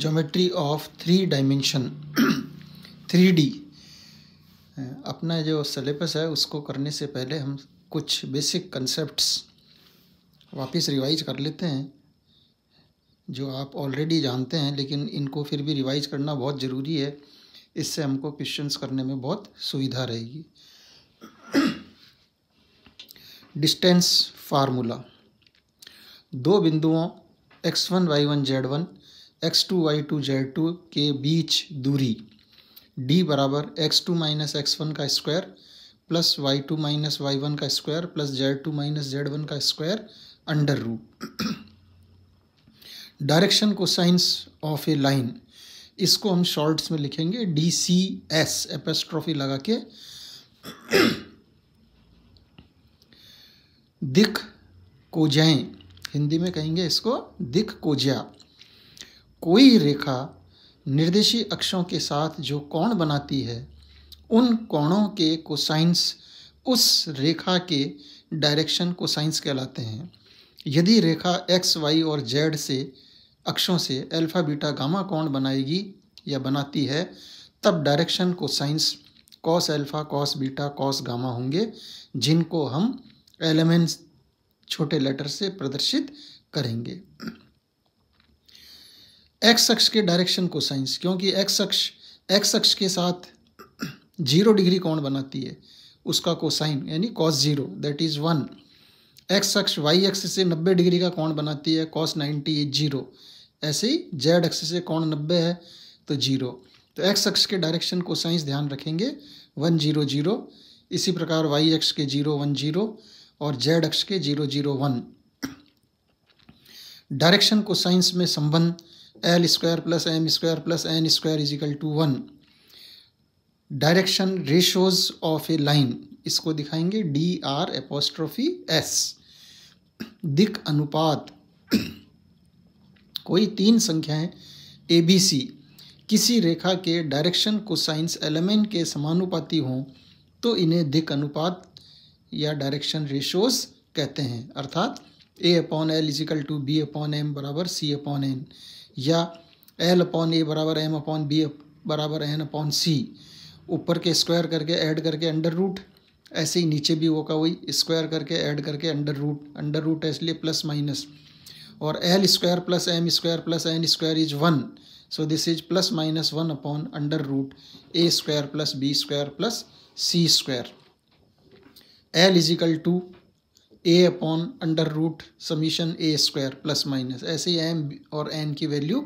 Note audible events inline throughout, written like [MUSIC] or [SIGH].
geometry of three dimension three D अपना जो syllabus है उसको करने से पहले हम कुछ बेसिक कंसेप्ट्स वापस रिवाइज कर लेते हैं जो आप ऑलरेडी जानते हैं लेकिन इनको फिर भी रिवाइज करना बहुत ज़रूरी है इससे हमको क्वेश्चंस करने में बहुत सुविधा रहेगी डिस्टेंस फार्मूला दो बिंदुओं x one z1 one Z one x two Y two Z two के बीच दूरी डी बराबर x two minus x one का square plus y two minus Y one का square plus z two minus Z one का square under root direction cosines of a line इसको हम shorts में लिखेंगे डी सी एस एपेस्ट्रॉफी लगा के [CLEARS THROAT] दिख जाए हिंदी में कहेंगे इसको दिख जाए कोई रेखा निर्देशी अक्षों के साथ जो कोण बनाती है उन कोणों के कोसाइंस उस रेखा के डायरेक्शन को साइंस कहलाते हैं यदि रेखा एक्स वाई और जेड से अक्षों से अल्फा बीटा गामा कोण बनाएगी या बनाती है तब direction cosines cos alpha cos beta cos gamma होंगे जिनको हम एलिमेंट्स छोटे लेटर से प्रदर्शित करेंगे एक्स अक्ष के डायरेक्शन को साइंस क्योंकि एक्स अक्ष एक्स अक्ष के साथ जीरो डिग्री कोण बनाती है उसका कोसाइन यानी cos zero that is one x अक्ष वाई एक्स से नब्बे डिग्री का कोण बनाती है कॉस नाइन्टी एट जीरो ऐसे ही जेड अक्ष से कोण नब्बे है तो जीरो तो एक्स अक्ष के डायरेक्शन को साइंस ध्यान रखेंगे वन जीरो जीरो इसी प्रकार वाई अक्ष के जीरो वन जीरो और जेड अक्ष के zero zero one direction cosines में संबंध l square plus M square plus N square is equal to one direction ratios of a line इसको दिखाएंगे डी आर एपोस्ट्रोफी एस दिक अनुपात कोई तीन संख्याएं ए बी सी किसी रेखा के डायरेक्शन को साइंस एलिमेंट के समानुपाती हों तो इन्हें दिक अनुपात या डायरेक्शन रेशोज कहते हैं अर्थात a upon l is equal to b upon M बराबर सी अपॉन एन या एल अपॉन ए बराबर एम अपॉन बी बराबर एन अपॉन सी ऊपर के स्क्वायर करके ऐड करके अंडर रूट ऐसे ही नीचे भी वो का वही स्क्वायर करके ऐड करके अंडर रूट अंडर रूट है इसलिए प्लस माइनस और l square plus M square plus N square is one so this is plus minus one upon under root A square plus B square plus C square l is equal to a upon under root summation a square plus minus ऐसे ही m और n की value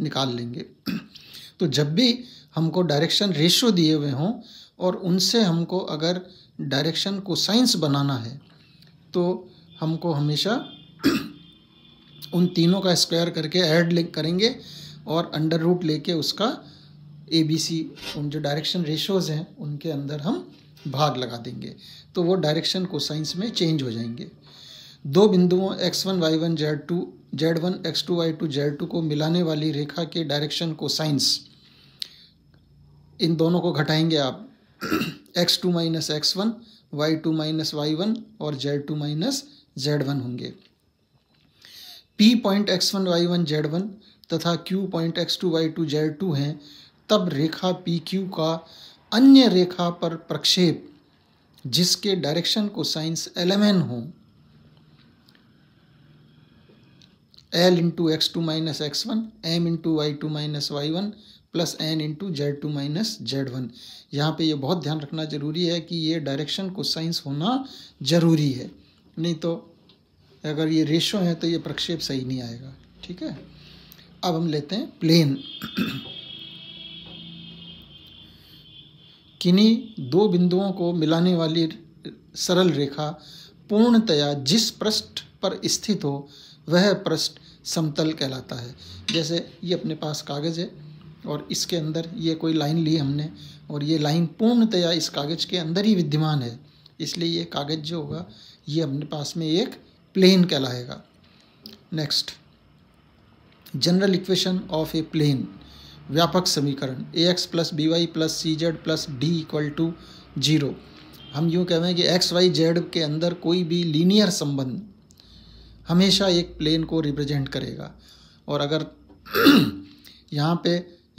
निकाल लेंगे [CLEARS THROAT] तो जब भी हमको डायरेक्शन रेशो दिए हुए हों और उनसे हमको अगर डायरेक्शन को साइंस बनाना है तो हमको हमेशा [CLEARS THROAT] उन तीनों का स्क्वायर करके ऐड करेंगे और अंडर रूट लेके उसका ए बी सी उन जो डायरेक्शन रेशोज़ हैं उनके अंदर हम भाग लगा देंगे तो वो डायरेक्शन को साइंस में चेंज हो जाएंगे दो बिंदुओं x1 y1 z2 z1 x2 y2 z2 x two Y two Z two को मिलाने वाली रेखा के डायरेक्शन को साइंस इन दोनों को घटाएंगे आप x2 two minus x one Y two minus Y one और z two minus Z one होंगे P point x1 y1 z1 तथा Q point x2 y2 z2 हैं तब रेखा PQ का अन्य रेखा पर प्रक्षेप जिसके डायरेक्शन को साइंस एलेवन हो l into x two minus x one m into y two minus Y one plus n into z two minus Z one यहाँ पर यह बहुत ध्यान रखना ज़रूरी है कि ये डायरेक्शन को साइंस होना ज़रूरी है नहीं तो अगर ये रेशो है तो ये प्रक्षेप सही नहीं आएगा ठीक है अब हम लेते हैं प्लेन किन्हीं दो बिंदुओं को मिलाने वाली सरल रेखा पूर्णतया जिस पृष्ठ पर स्थित हो वह पृष्ठ समतल कहलाता है जैसे ये अपने पास कागज़ है और इसके अंदर ये कोई लाइन ली हमने और ये लाइन पूर्णतया इस कागज़ के अंदर ही विद्यमान है इसलिए ये कागज़ जो होगा ये अपने पास में एक प्लेन कहलाएगा next general equation of a plane व्यापक समीकरण ए x plus B Y plus C Z plus d equal to zero हम यूँ कह रहे हैं कि एक्स वाई जेड के अंदर कोई भी लीनियर संबंध हमेशा एक प्लेन को रिप्रेजेंट करेगा और अगर [CLEARS THROAT] यहाँ पे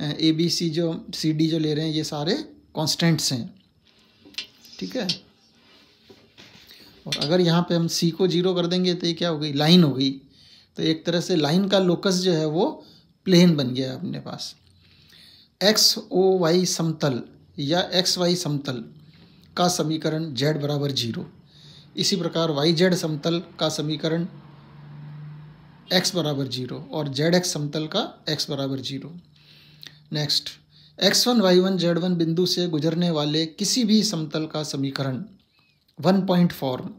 ए बी सी जो सी डी जो ले रहे हैं ये सारे कॉन्स्टेंट्स हैं ठीक है और अगर यहाँ पे हम सी को जीरो कर देंगे तो ये क्या हो गई लाइन हो गई तो एक तरह से लाइन का लोकस जो है वो प्लेन बन गया है अपने पास एक्स ओ वाई समतल या एक्स वाई समतल का समीकरण जेड बराबर जीरो इसी प्रकार वाई जेड समतल का समीकरण एक्स बराबर जीरो और जेड एक्स समतल का एक्स बराबर zero next x one Y one Z one बिंदु से गुजरने वाले किसी भी समतल का समीकरण वन पॉइंट फॉर्म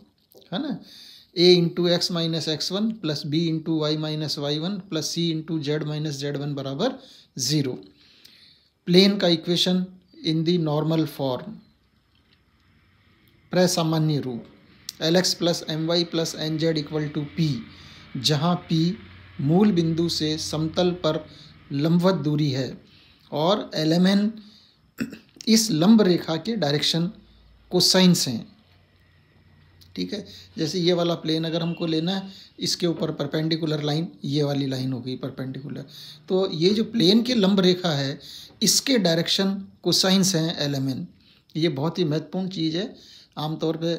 है ना a into x minus x one plus b into y minus Y one plus c into z minus Z one बराबर ज़ीरो प्लेन का equation in the normal form प्रसामान्य रूप l x plus m y plus n z equal to p जहाँ p मूल बिंदु से समतल पर लंबवत दूरी है और एल एम एन इस लंब रेखा के डायरेक्शन को साइंस हैं ठीक है जैसे ये वाला प्लेन अगर हमको लेना है इसके ऊपर परपेंडिकुलर लाइन ये वाली लाइन हो गई परपेंडिकुलर तो ये जो प्लेन के लंब रेखा है इसके डायरेक्शन को साइंस हैं एल एम एन ये बहुत ही महत्वपूर्ण चीज़ है आमतौर पे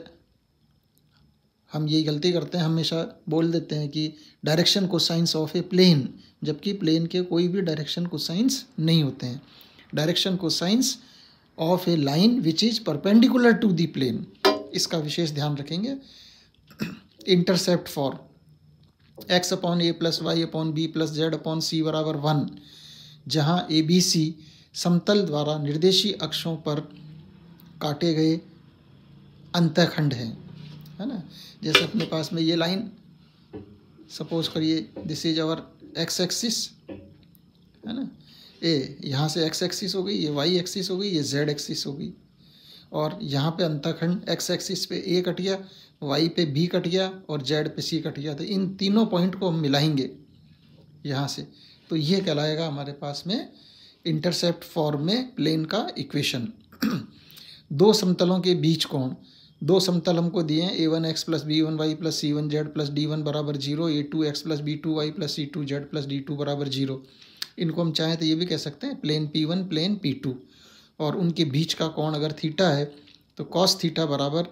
हम ये गलती करते हैं हमेशा बोल देते हैं कि direction cosines of a plane जबकि प्लेन के कोई भी डायरेक्शन को साइंस नहीं होते हैं direction cosines of a line which is perpendicular to the plane इसका विशेष ध्यान रखेंगे intercept for x upon A plus y upon b plus z upon c बराबर वन जहाँ ए बी सी समतल द्वारा निर्देशी अक्षों पर काटे गए अंतखंड हैं है ना जैसे अपने पास में ये लाइन सपोज करिए this is our x axis है ना ए यहाँ से एक्स एक्सिस हो गई ये वाई एक्सिस हो गई ये जेड एक्सिस हो गई और यहाँ पे अंतखंड एक्स एक्सिस पे ए कट गया वाई पे बी कट गया और जेड पे सी कट गया तो इन तीनों पॉइंट को हम मिलाएंगे यहाँ से तो ये कहलाएगा हमारे पास में इंटरसेप्ट फॉर्म में प्लेन का इक्वेशन [CLEARS THROAT] दो समतलों के बीच कोण दो समतल हमको दिए हैं a one x plus b one y plus c one z plus d one बराबर zero a two x plus b two y plus c two z plus d two बराबर जीरो इनको हम चाहें तो ये भी कह सकते हैं plane p one plane p two और उनके बीच का कोण अगर थीटा है तो कॉस थीटा बराबर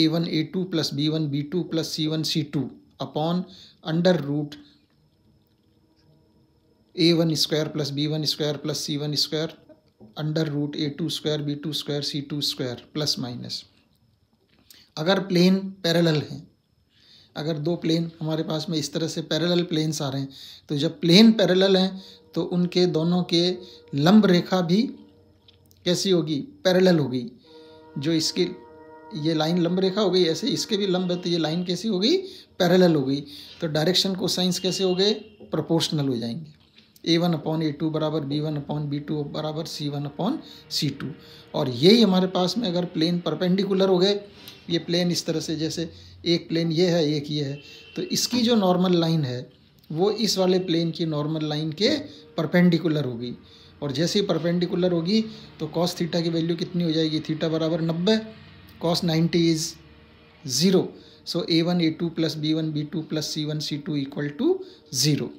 a one a two plus b one b two plus c one c two upon under root a one square plus b one square plus c one square under root a two square b two square c two square plus minus अगर plane parallel हैं अगर दो plane हमारे पास में इस तरह से पैरेलल प्लेन्स आ रहे हैं तो जब प्लेन पैरेलल हैं तो उनके दोनों के लंब रेखा भी कैसी होगी पैरेलल होगी जो इसकी ये लाइन लंब रेखा हो गई ऐसे इसके भी लंब है तो ये लाइन कैसी हो गई पैरेलल हो गई तो डायरेक्शन को साइंस कैसे हो गए प्रोपोर्शनल हो जाएंगे a one upon a two बराबर b one upon b two बराबर c one upon c two और यही हमारे पास में अगर प्लेन परपेंडिकुलर हो गए ये प्लेन इस तरह से जैसे एक प्लेन ये है एक ये है तो इसकी जो नॉर्मल लाइन है वो इस वाले प्लेन की नॉर्मल लाइन के परपेंडिकुलर होगी और जैसे ही परपेंडिकुलर होगी तो कॉस थीटा की वैल्यू कितनी हो जाएगी थीटा बराबर नब्बे cos ninety is zero so a one a two plus b one b two plus c one c two equal to zero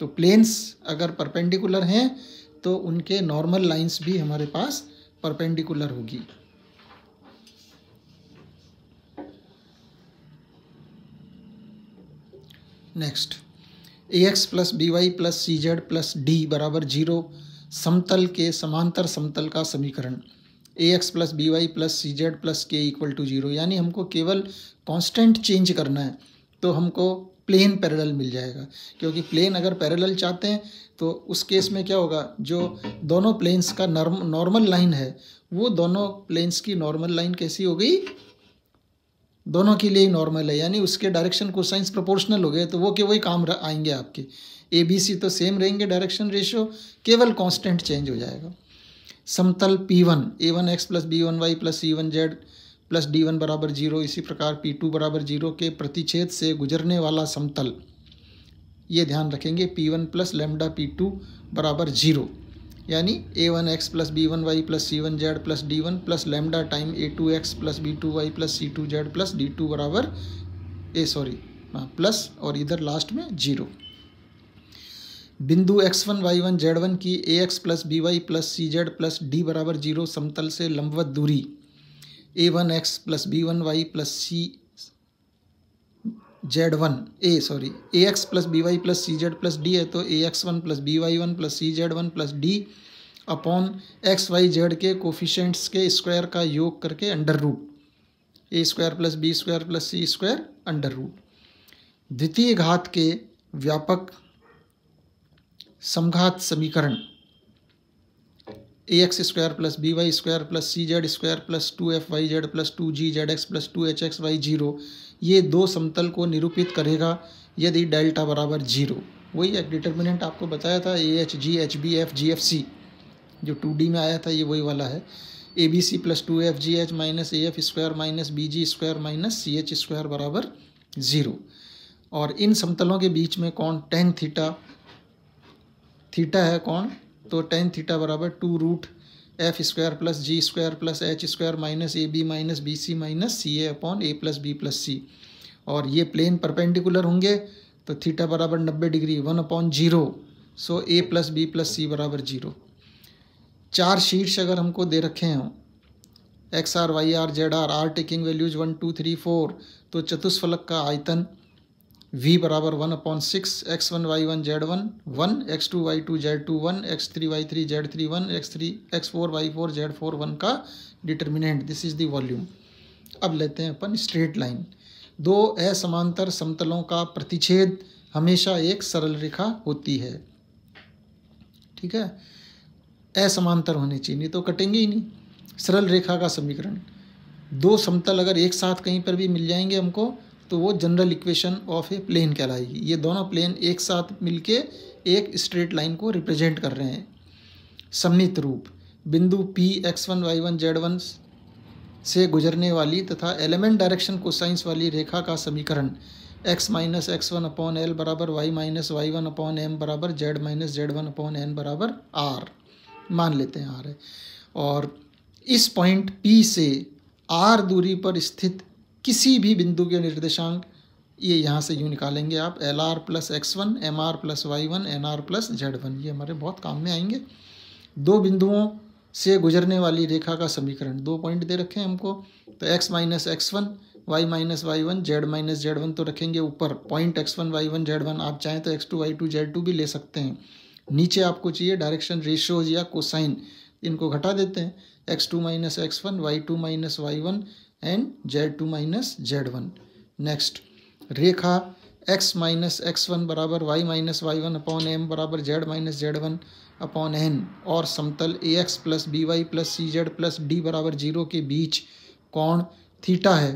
तो प्लेन्स अगर परपेंडिकुलर हैं तो उनके नॉर्मल लाइंस भी हमारे पास परपेंडिकुलर होगी next a x plus B Y plus C Z plus D बराबर जीरो समतल के समांतर समतल का समीकरण ए x plus B Y plus C Z plus k equal to zero यानी हमको केवल कांस्टेंट चेंज करना है तो हमको प्लेन पैरेलल मिल जाएगा क्योंकि प्लेन अगर पैरेलल चाहते हैं तो उस केस में क्या होगा जो दोनों प्लेन्स का नॉर्मल लाइन है वो दोनों प्लेन्स की नॉर्मल लाइन कैसी हो गई दोनों के लिए ही नॉर्मल है यानी उसके डायरेक्शन को साइंस प्रोपोर्शनल हो गए तो वो के वही काम आएंगे आपके ए बी सी तो सेम रहेंगे डायरेक्शन रेशियो केवल कांस्टेंट चेंज हो जाएगा समतल p one a one x plus b one y plus c one z plus d one बराबर जीरो इसी प्रकार पी टू बराबर जीरो के प्रतिच्छेद से गुजरने वाला समतल ये ध्यान रखेंगे p one plus lambda p two बराबर जीरो यानी a one x plus b one y plus c one z plus d one plus lambda time a two x plus b two y plus c two z plus d two बराबर a sorry हाँ, plus और इधर last में zero बिंदु x one Y one Z one की a x plus B Y plus C Z plus D बराबर zero समतल से लंबवत दूरी a one x plus b one y plus C z one a sorry a x plus B Y plus C Z plus d है तो a x one plus B y one plus C z one plus d upon x y z के coefficients के square का योग करके under root ए square plus B square plus सी square under root द्वितीय घात के व्यापक समघात समीकरण ए X square plus B Y square plus सी Z square plus two F Y Z plus two G Z X plus two H X Y zero ये दो समतल को निरूपित करेगा यदि डेल्टा बराबर जीरो वही एक डिटर्मिनेंट आपको बताया था A H G H B F G F C जो टू डी में आया था ये वही वाला है A B C plus two F G H minus A F square minus B G square minus C H square बराबर zero और इन समतलों के बीच में कौन टेन थीटा थीटा है कौन तो टेन थीटा बराबर two root F square plus G square plus H square minus A B minus B C minus C A upon A plus B plus C और ये प्लेन परपेंडिकुलर होंगे तो theta बराबर नब्बे degree one upon zero so A plus B plus C बराबर zero चार sheets अगर हमको दे रखे हों X R Y R Z R R taking values one two three four तो चतुष्फलक का आयतन v बराबर one upon six X one Y one Z one one x two Y two Z two one X three Y three Z three one X three X four Y four Z four one का determinant this is the volume अब लेते हैं अपन straight line दो असमांतर समतलों का प्रतिच्छेद हमेशा एक सरल रेखा होती है ठीक है असमांतर होने चाहिए नहीं तो कटेंगे ही नहीं सरल रेखा का समीकरण दो समतल अगर एक साथ कहीं पर भी मिल जाएंगे हमको तो वो general equation of a plane कहलाएगी ये दोनों प्लेन एक साथ मिलके एक स्ट्रेट लाइन को रिप्रेजेंट कर रहे हैं सम्मित रूप बिंदु P X one Y one Z one से गुजरने वाली तथा एलिमेंट डायरेक्शन को साइंस वाली रेखा का समीकरण X minus x one upon L बराबर Y minus Y one upon M बराबर Z minus Z one upon N बराबर आर मान लेते हैं आर है और इस पॉइंट पी से आर दूरी पर स्थित किसी भी बिंदु के निर्देशांक ये यहाँ से यूँ निकालेंगे आप L R plus X one M R plus Y one N R plus Z one ये हमारे बहुत काम में आएंगे दो बिंदुओं से गुजरने वाली रेखा का समीकरण दो पॉइंट दे रखे हैं हमको तो X minus x one Y minus Y one Z minus Z one तो रखेंगे ऊपर point X one Y one Z one आप चाहें तो X two Y two Z two भी ले सकते हैं नीचे आपको चाहिए डायरेक्शन रेशियोज या कोसाइन इनको घटा देते हैं X two minus x one Y two minus Y one and Z two minus Z one next रेखा एक्स माइनस एक्स वन बराबर Y minus Y one upon M बराबर Z minus Z one upon N और समतल A x plus B Y plus C Z plus D बराबर zero के बीच कौन theta है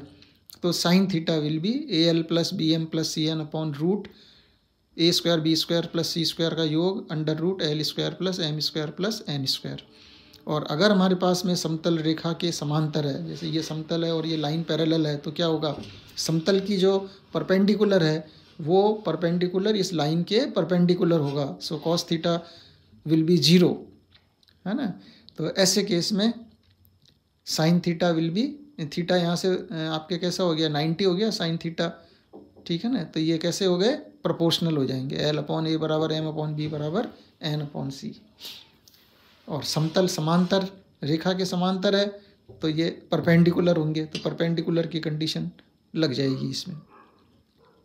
तो sine theta will be A L plus B M plus C N upon root A square B square plus C square का योग under root L square plus M square plus N square और अगर हमारे पास में समतल रेखा के समांतर है जैसे ये समतल है और ये लाइन पैरेलल है तो क्या होगा समतल की जो परपेंडिकुलर है वो परपेंडिकुलर इस लाइन के परपेंडिकुलर होगा so cos theta will be zero है ना तो ऐसे केस में sine theta will be theta यहाँ से आपके कैसा हो गया नाइन्टी हो गया साइन थीटा ठीक है ना तो ये कैसे हो गए प्रपोर्शनल हो जाएंगे एल अपॉन ए बराबर एम अपॉन बी बराबर एन अपॉन सी और समतल समांतर रेखा के समांतर है तो ये परपेंडिकुलर होंगे तो परपेंडिकुलर की कंडीशन लग जाएगी इसमें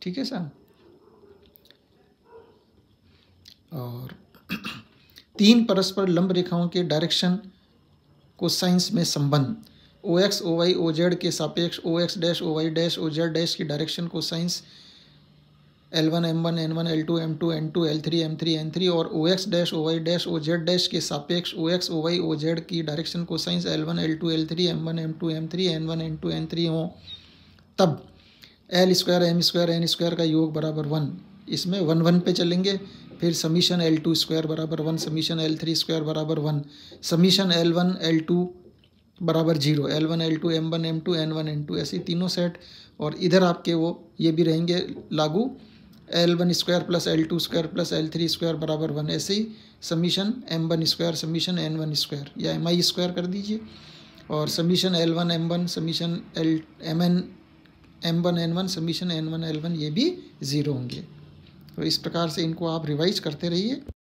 ठीक है साहब और [CLEARS THROAT] तीन परस्पर लंब रेखाओं के डायरेक्शन को साइंस में संबंध O X O Y O Z के सापेक्ष O X dash O Y dash O Z dash की direction cosines L one M one N one L two M two N two L three M three N three और O X dash O Y dash O Z dash के सापेक्ष O X O Y O Z की direction cosines L one L two L three M one M two M three N one N two N three हों तब L square M square N square का योग बराबर one इसमें one one पे चलेंगे फिर समीशन एल टू स्क्वायर बराबर one summation L three square बराबर one summation L one L two बराबर zero L one L two M one M two N one N two ऐसे तीनों set और इधर आपके वो ये भी रहेंगे लागू L one square plus L two square plus L three square बराबर वन ऐसे ही summation M one square summation N one square या एम आई स्क्वायर कर दीजिए और summation L one M one summation L M N M one N one summation N one L one ये भी zero होंगे तो इस प्रकार से इनको आप रिवाइज करते रहिए